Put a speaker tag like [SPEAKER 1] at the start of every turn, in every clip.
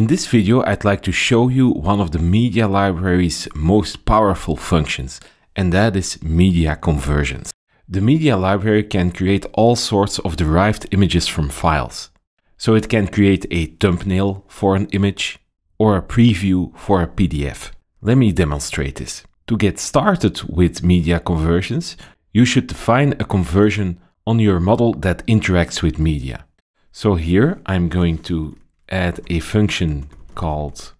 [SPEAKER 1] In this video, I'd like to show you one of the media library's most powerful functions, and that is media conversions. The media library can create all sorts of derived images from files. So it can create a thumbnail for an image or a preview for a PDF. Let me demonstrate this. To get started with media conversions, you should define a conversion on your model that interacts with media. So here I'm going to add a function called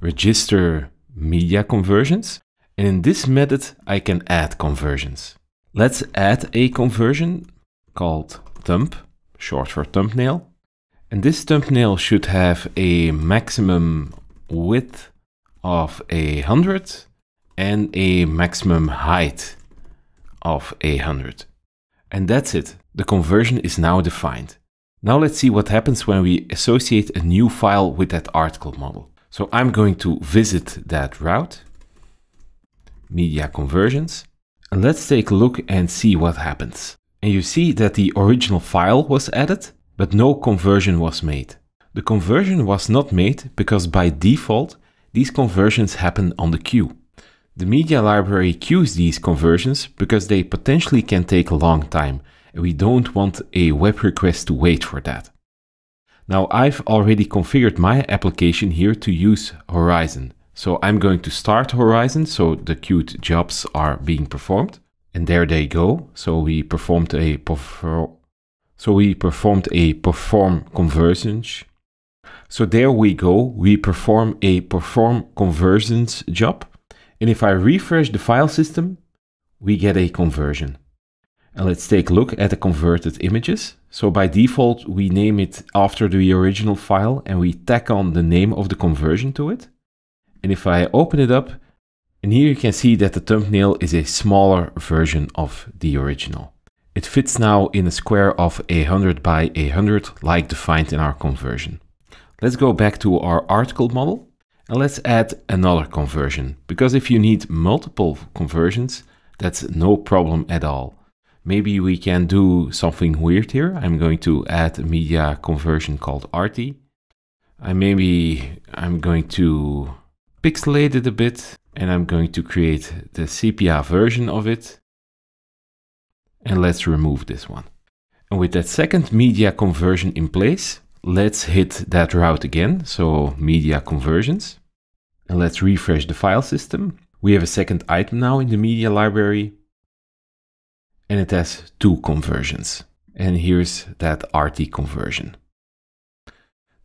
[SPEAKER 1] register media conversions. And in this method, I can add conversions. Let's add a conversion called thumb, short for thumbnail. And this thumbnail should have a maximum width of a 100 and a maximum height of a 100. And that's it. The conversion is now defined. Now let's see what happens when we associate a new file with that article model. So I'm going to visit that route, media conversions, and let's take a look and see what happens. And you see that the original file was added, but no conversion was made. The conversion was not made because by default, these conversions happen on the queue. The media library queues these conversions because they potentially can take a long time we don't want a web request to wait for that. Now I've already configured my application here to use Horizon. So I'm going to start Horizon, so the queued jobs are being performed. And there they go. So we performed a perfor so we performed a perform conversions. So there we go. We perform a perform conversions job. And if I refresh the file system, we get a conversion. And let's take a look at the converted images. So by default, we name it after the original file and we tack on the name of the conversion to it. And if I open it up, and here you can see that the thumbnail is a smaller version of the original. It fits now in a square of 100 by 100 like defined in our conversion. Let's go back to our article model and let's add another conversion because if you need multiple conversions, that's no problem at all maybe we can do something weird here. I'm going to add a media conversion called RT. I maybe I'm going to pixelate it a bit and I'm going to create the CPR version of it. And let's remove this one. And with that second media conversion in place, let's hit that route again. So media conversions and let's refresh the file system. We have a second item now in the media library and it has two conversions. And here's that RT conversion.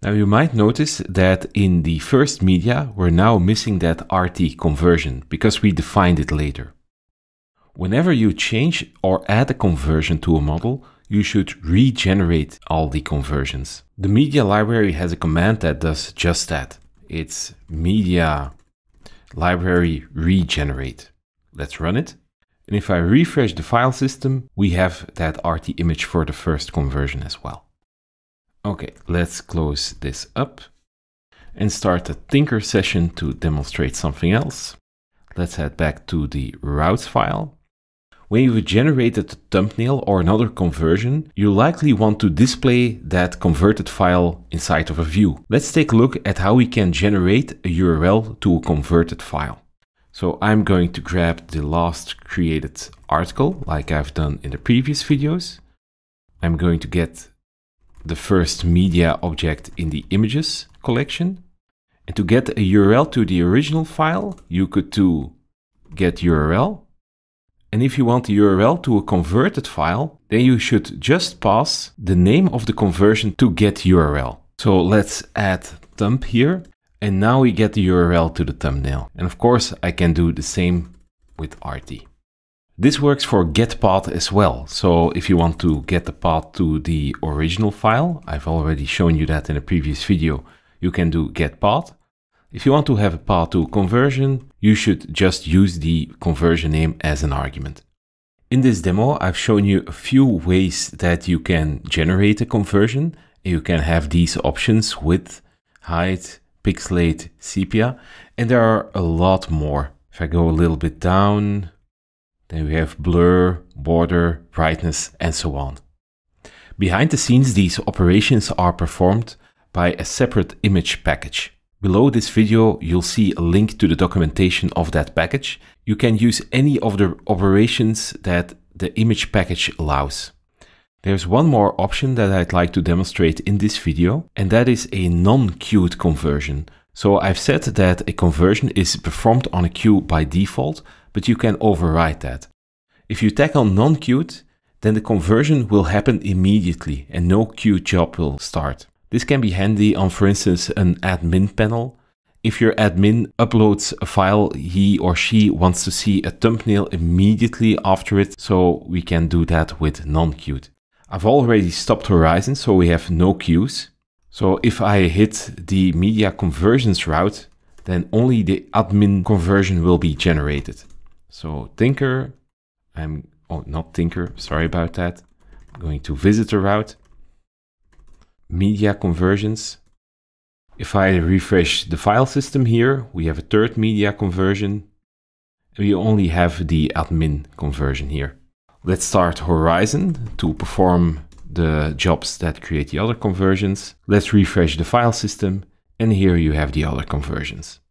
[SPEAKER 1] Now you might notice that in the first media, we're now missing that RT conversion because we defined it later. Whenever you change or add a conversion to a model, you should regenerate all the conversions. The media library has a command that does just that. It's media library regenerate. Let's run it. And if I refresh the file system, we have that RT image for the first conversion as well. Okay, let's close this up and start a Tinker session to demonstrate something else. Let's head back to the routes file. When you've generated a thumbnail or another conversion, you likely want to display that converted file inside of a view. Let's take a look at how we can generate a URL to a converted file. So I'm going to grab the last created article like I've done in the previous videos. I'm going to get the first media object in the images collection. And to get a URL to the original file, you could do get URL. And if you want the URL to a converted file, then you should just pass the name of the conversion to get URL. So let's add dump here and now we get the URL to the thumbnail. And of course, I can do the same with RT. This works for get path as well. So if you want to get the path to the original file, I've already shown you that in a previous video, you can do get path. If you want to have a path to conversion, you should just use the conversion name as an argument. In this demo, I've shown you a few ways that you can generate a conversion. You can have these options width, height, Pixelate Sepia. And there are a lot more. If I go a little bit down, then we have blur, border, brightness, and so on. Behind the scenes, these operations are performed by a separate image package. Below this video, you'll see a link to the documentation of that package. You can use any of the operations that the image package allows. There's one more option that I'd like to demonstrate in this video, and that is a non-queued conversion. So I've said that a conversion is performed on a queue by default, but you can override that. If you tackle non-queued, then the conversion will happen immediately and no queue job will start. This can be handy on, for instance, an admin panel. If your admin uploads a file, he or she wants to see a thumbnail immediately after it, so we can do that with non-queued. I've already stopped Horizon, so we have no queues. So if I hit the media conversions route, then only the admin conversion will be generated. So Tinker, I'm, oh, not Tinker, sorry about that. I'm going to visitor route, media conversions. If I refresh the file system here, we have a third media conversion. We only have the admin conversion here. Let's start Horizon to perform the jobs that create the other conversions. Let's refresh the file system and here you have the other conversions.